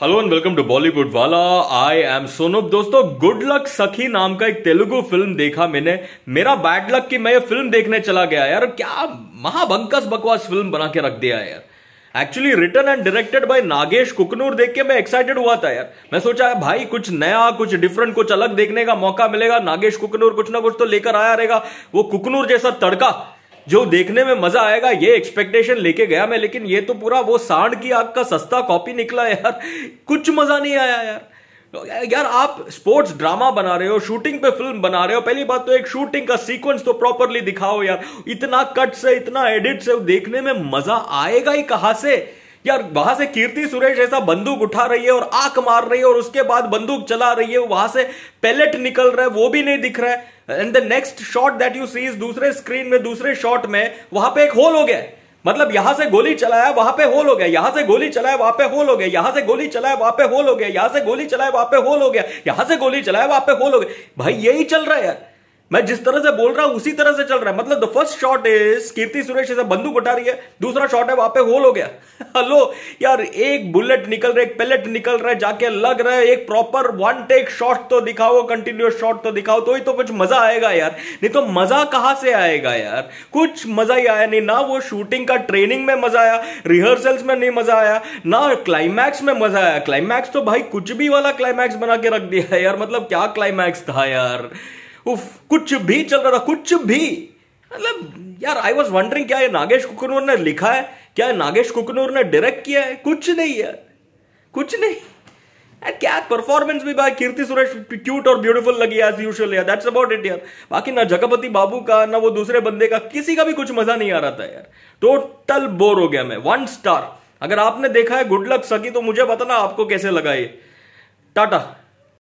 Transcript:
hello and welcome to Bollywood वाला I M सोनब दोस्तों good luck सखी नाम का एक तेलुगु फिल्म देखा मैंने मेरा बैड लक कि मैं ये फिल्म देखने चला गया यार क्या महाबंकस बकवास फिल्म बना के रख दिया यार actually written and directed by Nagesh Kukunoor देख के मैं एक्साइटेड हुआ था यार मैं सोचा भाई कुछ नया कुछ डिफरेंट कुछ अलग देखने का मौका मिलेगा नागेश कुकनूर कुछ ना कुछ तो लेकर आया रहेगा वो कुकनूर जैसा तड़का जो देखने में मजा आएगा ये एक्सपेक्टेशन लेके गया मैं लेकिन ये तो पूरा वो सांड की आग का सस्ता कॉपी निकला यार कुछ मजा नहीं आया यार यार आप स्पोर्ट्स ड्रामा बना रहे हो शूटिंग पे फिल्म बना रहे हो पहली बात तो एक शूटिंग का सीक्वेंस तो प्रॉपरली दिखाओ यार इतना कट से इतना एडिट से देखने में मजा आएगा ही कहां से यार वहां से कीर्ति सुरेश ऐसा बंदूक उठा रही है और आंख मार रही है और उसके बाद बंदूक चला रही है वहां से पैलेट निकल रहा है वो भी नहीं दिख रहा है and the next shot that you see दूसरे स्क्रीन में दूसरे शॉट में वहां पे एक होल हो गया मतलब यहां से गोली चलाया वहां पे होल हो गया यहां से गोली चलाया वहां पे होल हो गया यहां से गोली चलाया वहां पे होल हो गया यहां से गोली चलाया वहां पे होल हो गया यहां से गोली चलाया वहां पे होल हो गया भाई यही चल रहा है यार मैं जिस तरह से बोल रहा हूं उसी तरह से चल रहा है मतलब the first shot is Keerthy Suresh इसे बंदूक उठा रही है दूसरा शॉट है वहां पे होल हो गया हेलो यार एक बुलेट निकल रहा है एक पेलेट निकल रहा है जाके लग रहा है एक प्रॉपर वन टेक शॉट तो दिखाओ कंटिन्यूस शॉट तो दिखाओ तो ही तो कुछ मजा आएगा यार नहीं तो मजा कहां से आएगा यार कुछ मजा ही आया नहीं ना वो शूटिंग का ट्रेनिंग में मजा आया रिहर्सल्स में नहीं मजा आया ना क्लाइमैक्स में मजा आया क्लाइमैक्स तो भाई कुछ भी वाला क्लाइमैक्स बना के रख दिया यार मतलब क्या क्लाइमैक्स था यार उफ कुछ भी चल रहा था कुछ भी मतलब यार आई वॉज वंडरिंग क्या ये नागेश कुकनूर ने लिखा है क्या नागेश कुकनूर ने डायरेक्ट किया है कुछ नहीं यार कुछ नहीं क्या परफॉर्मेंस भी भाई कीर्ति सुरेश क्यूट और ब्यूटीफुल लगी एज यूजुअल यार दैट्स अबाउट इट यार बाकी ना जगपति बाबू का ना वो दूसरे बंदे का किसी का भी कुछ मजा नहीं आ रहा था यार टोटल बोर हो गया मैं वन स्टार अगर आपने देखा है गुड लक सकी तो मुझे बताना आपको कैसे लगा ये टाटा